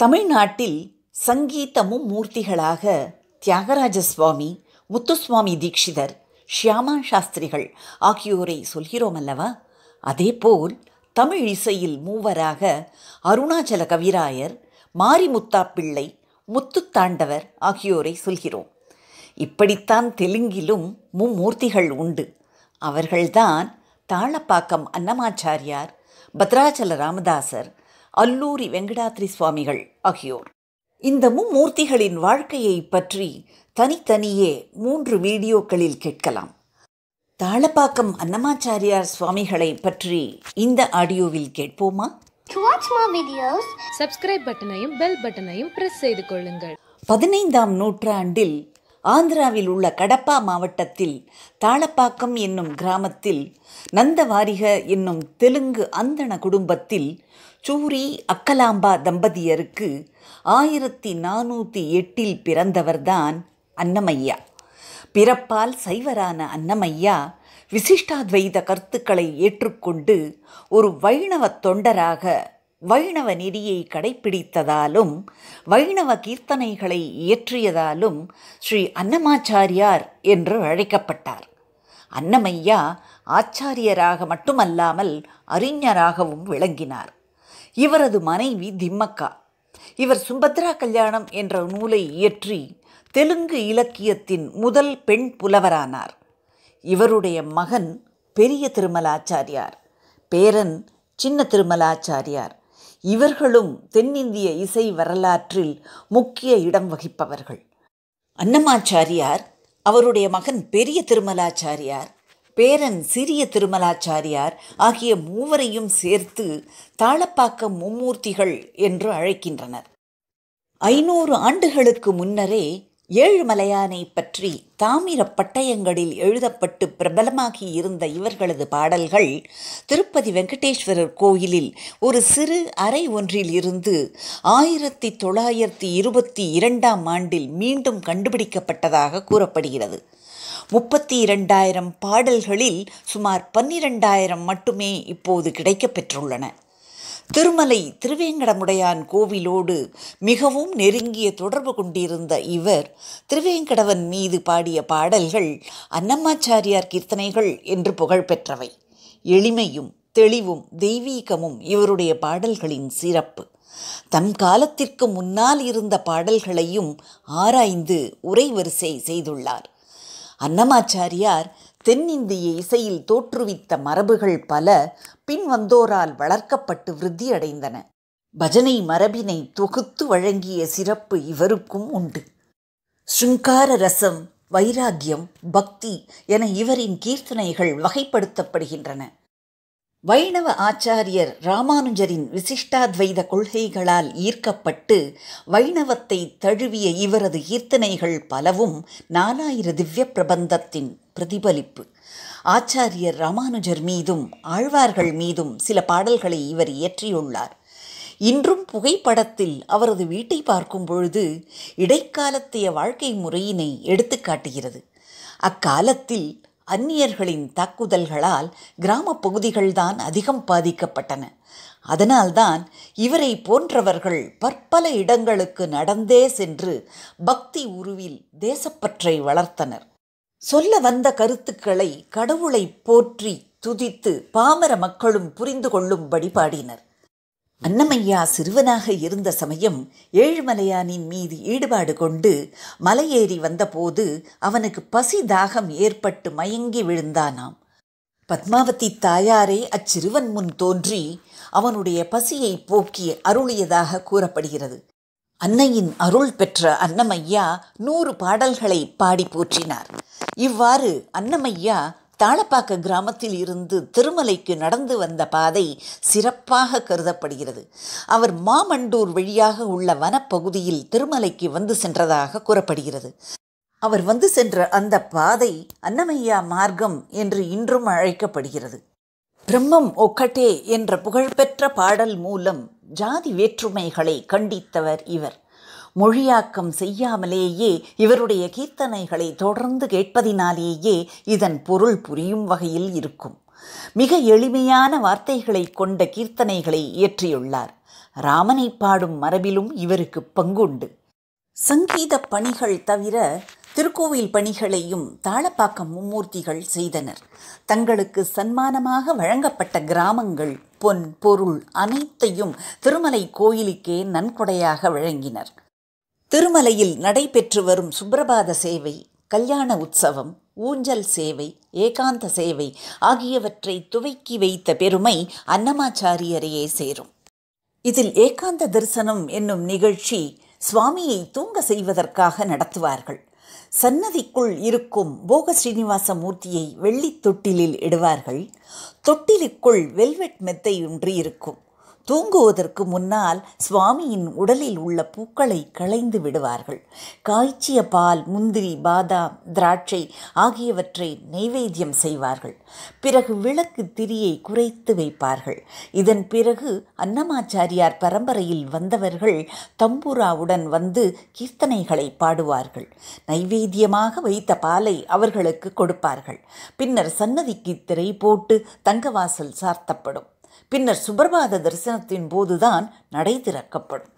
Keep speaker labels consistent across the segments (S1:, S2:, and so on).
S1: தமிழ்நாட்டில் சங்கீதமும் மூர்த்திகளாக தியாகராஜ சுவாமி முத்துசுவாமி தீட்சிதர் ஷியாமா சாஸ்திரிகள் ஆகியோரை சொல்கிறோம் அல்லவா அதேபோல் தமிழ் இசையில் மூவராக அருணாச்சல கவிராயர் மாரிமுத்தா பிள்ளை தாண்டவர் ஆகியோரை சொல்கிறோம் இப்படித்தான் தெலுங்கிலும் மும்மூர்த்திகள் உண்டு அவர்கள்தான் தாளப்பாக்கம் அன்னமாச்சாரியார் பத்ராச்சல ராமதாசர் அல்லூரி வெங்கடாத்ரி சுவாமிகள் ஆகியோர் இந்த மும்மூர்த்திகளின் வாழ்க்கையை பற்றி தனித்தனியே மூன்று வீடியோக்களில் கேட்கலாம் தாளப்பாக்கம் அன்னமாச்சாரியார் சுவாமிகளை பற்றி இந்த ஆடியோவில் கேட்போமா
S2: To watch more videos, subscribe பட்டனையும் பெல் பட்டனையும் பிரஸ் செய்து கொள்ளுங்கள்
S1: பதினைந்தாம் நூற்றாண்டில் ஆந்திராவில் உள்ள கடப்பா மாவட்டத்தில் தாளப்பாக்கம் என்னும் கிராமத்தில் நந்தவாரிக என்னும் தெலுங்கு அந்தன குடும்பத்தில் சூரி அக்கலாம்பா தம்பதியருக்கு ஆயிரத்தி நானூற்றி எட்டில் பிறந்தவர்தான் அன்னமையா பிறப்பால் சைவரான அன்னமையா விசிஷ்டாத்வைத கருத்துக்களை ஏற்றுக்கொண்டு ஒரு வைணவ தொண்டராக வைணவ நெறியை கடைபிடித்ததாலும் வைணவ கீர்த்தனைகளை இயற்றியதாலும் ஸ்ரீ அன்னமாச்சாரியார் என்று அழைக்கப்பட்டார் அன்னமையா ஆச்சாரியராக மட்டுமல்லாமல் அறிஞராகவும் விளங்கினார் இவரது மனைவி திம்மக்கா இவர் சுபத்ரா கல்யாணம் என்ற நூலை இயற்றி தெலுங்கு இலக்கியத்தின் முதல் பெண் புலவரானார் இவருடைய மகன் பெரிய திருமலாச்சாரியார் பேரன் சின்ன திருமலாச்சாரியார் இவர்களும் தென்னிந்திய இசை வரலாற்றில் முக்கிய இடம் வகிப்பவர்கள் அன்னமாச்சாரியார் அவருடைய மகன் பெரிய திருமலாச்சாரியார் பேரன் சிறிய திருமலாச்சாரியார் ஆகிய மூவரையும் சேர்த்து தாளப்பாக்க மும்மூர்த்திகள் என்று அழைக்கின்றனர் ஐநூறு ஆண்டுகளுக்கு முன்னரே ஏழுமலையானை பற்றி தாமிர பட்டயங்களில் எழுதப்பட்டு பிரபலமாகி இருந்த இவர்களது பாடல்கள் திருப்பதி வெங்கடேஸ்வரர் கோயிலில் ஒரு சிறு அறை ஒன்றில் இருந்து ஆயிரத்தி தொள்ளாயிரத்தி இருபத்தி இரண்டாம் ஆண்டில் மீண்டும் கண்டுபிடிக்கப்பட்டதாக கூறப்படுகிறது முப்பத்தி இரண்டாயிரம் பாடல்களில் சுமார் பன்னிரெண்டாயிரம் மட்டுமே இப்போது கிடைக்கப் பெற்றுள்ளன திருமலை திருவேங்கடமுடையான் கோவிலோடு மிகவும் நெருங்கிய தொடர்பு கொண்டிருந்த இவர் திருவேங்கடவன் மீது பாடிய பாடல்கள் அன்னம்மாச்சாரியார் கீர்த்தனைகள் என்று புகழ்பெற்றவை எளிமையும் தெளிவும் தெய்வீகமும் இவருடைய பாடல்களின் சிறப்பு தன் காலத்திற்கு முன்னால் இருந்த பாடல்களையும் ஆராய்ந்து உரைவரிசை செய்துள்ளார் அன்னமாச்சாரியார் தென்னிந்திய இசையில் தோற்றுவித்த மரபுகள் பல பின்வந்தோரால் வளர்க்கப்பட்டு விருத்தியடைந்தன பஜனை மரபினை தொகுத்து வழங்கிய சிறப்பு இவருக்கும் உண்டு ஸ்ருங்கார ரசம் வைராக்கியம் பக்தி என இவரின் கீர்த்தனைகள் வகைப்படுத்தப்படுகின்றன வைணவ ஆச்சாரியர் ராமானுஜரின் விசிஷ்டாத்வைத கொள்கைகளால் ஈர்க்கப்பட்டு வைணவத்தை தழுவிய இவரது கீர்த்தனைகள் பலவும் நாலாயிர திவ்ய பிரபந்தத்தின் பிரதிபலிப்பு ஆச்சாரியர் ராமானுஜர் மீதும் ஆழ்வார்கள் மீதும் சில பாடல்களை இவர் இயற்றியுள்ளார் இன்றும் புகைப்படத்தில் அவரது வீட்டை பார்க்கும் பொழுது இடைக்காலத்தைய வாழ்க்கை முறையினை எடுத்துக்காட்டுகிறது அக்காலத்தில் அந்நியர்களின் தாக்குதல்களால் கிராம பகுதிகள்தான் அதிகம் பாதிக்கப்பட்டன அதனால்தான் இவரை போன்றவர்கள் பற்பல இடங்களுக்கு நடந்தே சென்று பக்தி உருவில் தேசப்பற்றை வளர்த்தனர் சொல்ல வந்த கருத்துக்களை கடவுளை போற்றி துதித்து பாமர மக்களும் புரிந்து கொள்ளும்படி பாடினர் அன்னமையா சிறுவனாக இருந்த சமயம் ஏழுமலையானின் மீது ஈடுபாடு கொண்டு மலையேறி வந்தபோது அவனுக்கு பசி தாகம் ஏற்பட்டு மயங்கி விழுந்தானாம் பத்மாவதி தாயாரே அச்சிறுவன் முன் தோன்றி அவனுடைய பசியை போக்கி அருளியதாக கூறப்படுகிறது அன்னையின் அருள் பெற்ற அன்னமையா நூறு பாடல்களை பாடி போற்றினார் இவ்வாறு அன்னமையா தாளப்பாக்க கிராமத்தில் இருந்து திருமலைக்கு நடந்து வந்த பாதை சிறப்பாக கருதப்படுகிறது அவர் மாமண்டூர் வழியாக உள்ள வனப்பகுதியில் திருமலைக்கு வந்து சென்றதாக கூறப்படுகிறது அவர் வந்து சென்ற அந்த பாதை அன்னமையா மார்க்கம் என்று இன்றும் அழைக்கப்படுகிறது பிரம்மம் ஒக்கட்டே என்ற புகழ்பெற்ற பாடல் மூலம் ஜாதி வேற்றுமைகளை கண்டித்தவர் இவர் மொழியாக்கம் செய்யாமலேயே இவருடைய கீர்த்தனைகளை தொடர்ந்து கேட்பதினாலேயே இதன் பொருள் புரியும் வகையில் இருக்கும் மிக எளிமையான வார்த்தைகளை கொண்ட கீர்த்தனைகளை இயற்றியுள்ளார் ராமனை பாடும் மரபிலும் இவருக்கு பங்குண்டு சங்கீத பணிகள் தவிர திருக்கோவில் பணிகளையும் தாளப்பாக்கம் மும்மூர்த்திகள் செய்தனர் தங்களுக்கு சன்மானமாக வழங்கப்பட்ட கிராமங்கள் பொன் பொருள் அனைத்தையும் திருமலை கோயிலுக்கே நன்கொடையாக வழங்கினர் திருமலையில் நடைபெற்று வரும் சுப்பிரபாத சேவை கல்யாண உற்சவம் ஊஞ்சல் சேவை ஏகாந்த சேவை ஆகியவற்றை துவக்கி வைத்த பெருமை அன்னமாச்சாரியரையே சேரும் இதில் ஏகாந்த தரிசனம் என்னும் நிகழ்ச்சி சுவாமியை தூங்க செய்வதற்காக நடத்துவார்கள் சன்னதிக்குள் இருக்கும் போக ஸ்ரீனிவாச மூர்த்தியை வெள்ளி தொட்டிலில் இடுவார்கள் தொட்டிலுக்குள் வெல்வெட் மெத்தை ஒன்று இருக்கும் தூங்குவதற்கு முன்னால் சுவாமியின் உடலில் உள்ள பூக்களை களைந்து விடுவார்கள் காய்ச்சிய பால் முந்திரி பாதாம் திராட்சை ஆகியவற்றை நைவேத்தியம் செய்வார்கள் பிறகு விளக்கு திரியை குறைத்து வைப்பார்கள் இதன் பிறகு அன்னமாச்சாரியார் பரம்பரையில் வந்தவர்கள் தம்புராவுடன் வந்து கீர்த்தனைகளை பாடுவார்கள் நைவேத்தியமாக வைத்த பாலை அவர்களுக்கு கொடுப்பார்கள் பின்னர் சன்னதிக்கு திரை போட்டு தங்கவாசல் சார்த்தப்படும் பின்னர் சுப்பிரபாத தரிசனத்தின் போதுதான் நடை திறக்கப்படும்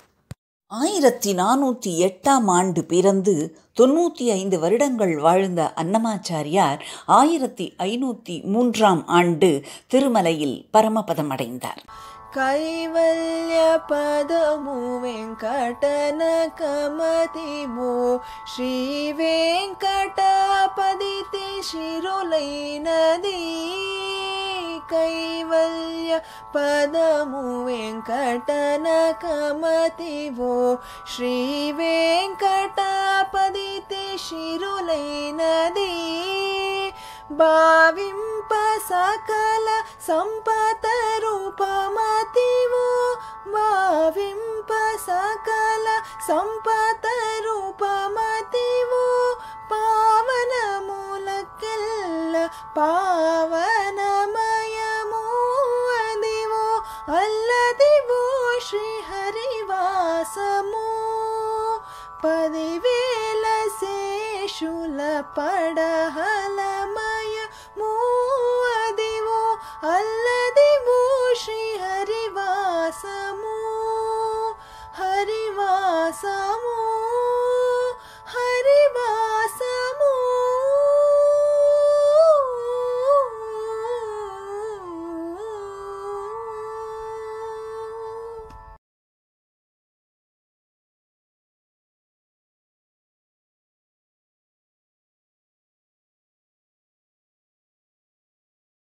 S1: ஆயிரத்தி நானூற்றி எட்டாம் ஆண்டு பிறந்து தொண்ணூற்றி ஐந்து வருடங்கள் வாழ்ந்த அன்னமாச்சாரியார் ஆயிரத்தி ஐநூற்றி மூன்றாம் ஆண்டு திருமலையில் பரமபதமடைந்தார்
S2: कैवल्य पदमुवेङ्कटनकमतिभो श्रीवेङ्कटपदिति शिरुलै नदी कैवल्य पदमु वेङ्कटनकमतिवो श्रीवेङ्कटपदिति शिरुलै नदी भावम्प सकल सम्पतरूपमाो बाविं पकल पावन पाव ू परिवेलूल पडल